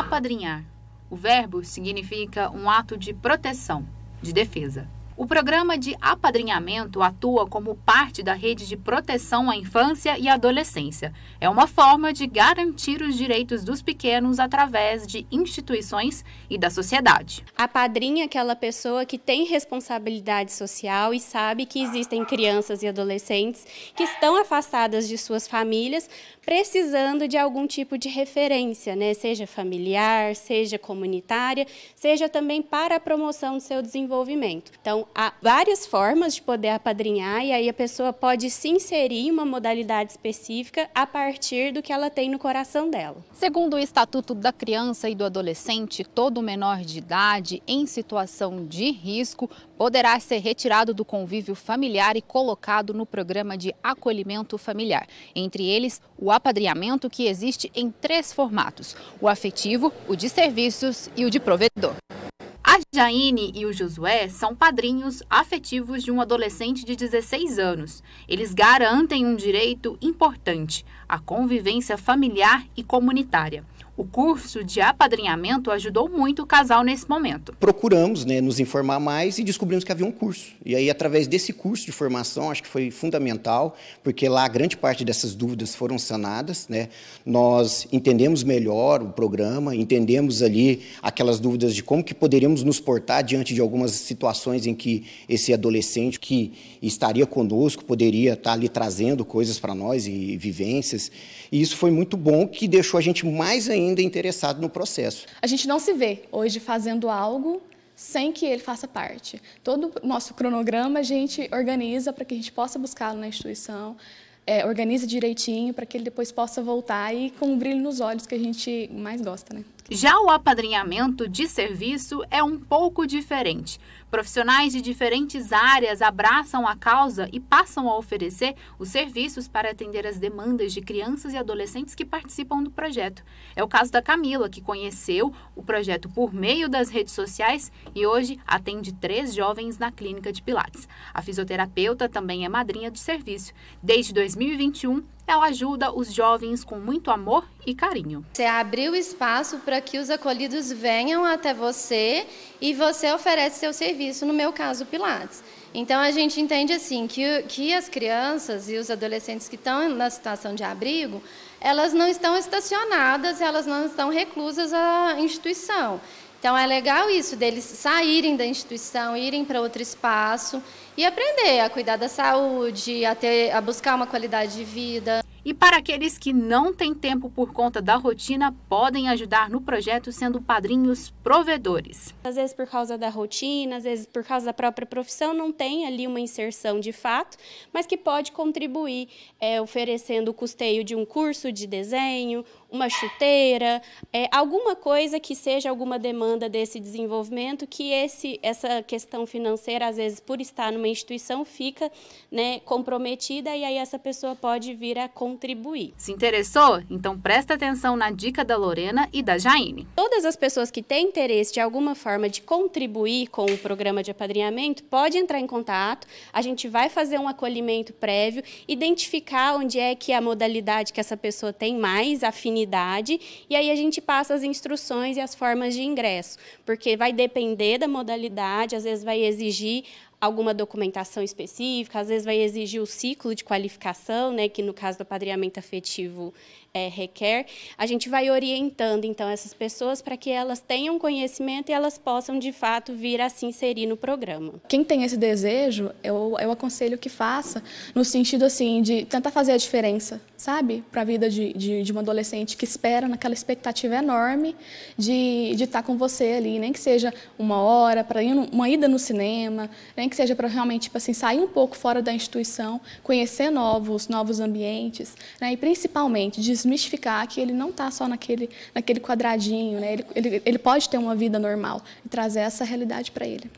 Apadrinhar. O verbo significa um ato de proteção, de defesa. O programa de apadrinhamento atua como parte da rede de proteção à infância e adolescência. É uma forma de garantir os direitos dos pequenos através de instituições e da sociedade. A padrinha é aquela pessoa que tem responsabilidade social e sabe que existem crianças e adolescentes que estão afastadas de suas famílias, precisando de algum tipo de referência, né? seja familiar, seja comunitária, seja também para a promoção do seu desenvolvimento. Então, há várias formas de poder apadrinhar, e aí a pessoa pode se inserir em uma modalidade específica a partir do que ela tem no coração dela. Segundo o Estatuto da Criança e do Adolescente, todo menor de idade em situação de risco poderá ser retirado do convívio familiar e colocado no programa de acolhimento familiar. Entre eles, o apadrinhamento que existe em três formatos: o afetivo, o de serviços e o de provedor. A Jaine e o Josué são padrinhos afetivos de um adolescente de 16 anos. Eles garantem um direito importante, a convivência familiar e comunitária. O curso de apadrinhamento ajudou muito o casal nesse momento. Procuramos né, nos informar mais e descobrimos que havia um curso. E aí, através desse curso de formação, acho que foi fundamental, porque lá grande parte dessas dúvidas foram sanadas. Né? Nós entendemos melhor o programa, entendemos ali aquelas dúvidas de como que poderíamos nos portar diante de algumas situações em que esse adolescente que estaria conosco poderia estar ali trazendo coisas para nós e vivências. E isso foi muito bom, que deixou a gente mais ainda ainda interessado no processo. A gente não se vê hoje fazendo algo sem que ele faça parte. Todo o nosso cronograma a gente organiza para que a gente possa buscá-lo na instituição, é, organiza direitinho para que ele depois possa voltar e com o um brilho nos olhos que a gente mais gosta, né? Já o apadrinhamento de serviço é um pouco diferente. Profissionais de diferentes áreas abraçam a causa e passam a oferecer os serviços para atender as demandas de crianças e adolescentes que participam do projeto. É o caso da Camila, que conheceu o projeto por meio das redes sociais e hoje atende três jovens na clínica de Pilates. A fisioterapeuta também é madrinha de serviço. Desde 2021, ela ajuda os jovens com muito amor e carinho. Você abriu espaço para que os acolhidos venham até você e você oferece seu serviço, no meu caso, Pilates. Então a gente entende assim que, que as crianças e os adolescentes que estão na situação de abrigo, elas não estão estacionadas, elas não estão reclusas à instituição. Então é legal isso deles saírem da instituição, irem para outro espaço e aprender a cuidar da saúde, a, ter, a buscar uma qualidade de vida. E para aqueles que não têm tempo por conta da rotina, podem ajudar no projeto sendo padrinhos provedores. Às vezes por causa da rotina, às vezes por causa da própria profissão, não tem ali uma inserção de fato, mas que pode contribuir é, oferecendo o custeio de um curso de desenho, uma chuteira, é, alguma coisa que seja alguma demanda desse desenvolvimento, que esse, essa questão financeira, às vezes por estar numa instituição, fica né, comprometida e aí essa pessoa pode vir a contribuir. Se interessou? Então presta atenção na dica da Lorena e da Jaine. Todas as pessoas que têm interesse de alguma forma de contribuir com o programa de apadrinhamento, pode entrar em contato. A gente vai fazer um acolhimento prévio, identificar onde é que é a modalidade que essa pessoa tem mais afinidade e aí a gente passa as instruções e as formas de ingresso, porque vai depender da modalidade, às vezes vai exigir alguma documentação específica, às vezes vai exigir o ciclo de qualificação, né, que no caso do apadreamento afetivo é, requer. A gente vai orientando, então, essas pessoas para que elas tenham conhecimento e elas possam, de fato, vir a se inserir no programa. Quem tem esse desejo, eu, eu aconselho que faça, no sentido, assim, de tentar fazer a diferença, sabe? Para a vida de, de, de, uma adolescente que espera naquela expectativa enorme de estar de estar tá com você ali, nem que seja uma hora, para ir numa ida no cinema, nem que seja para realmente tipo assim, sair um pouco fora da instituição, conhecer novos, novos ambientes, né? e principalmente desmistificar que ele não está só naquele, naquele quadradinho, né? ele, ele, ele pode ter uma vida normal e trazer essa realidade para ele.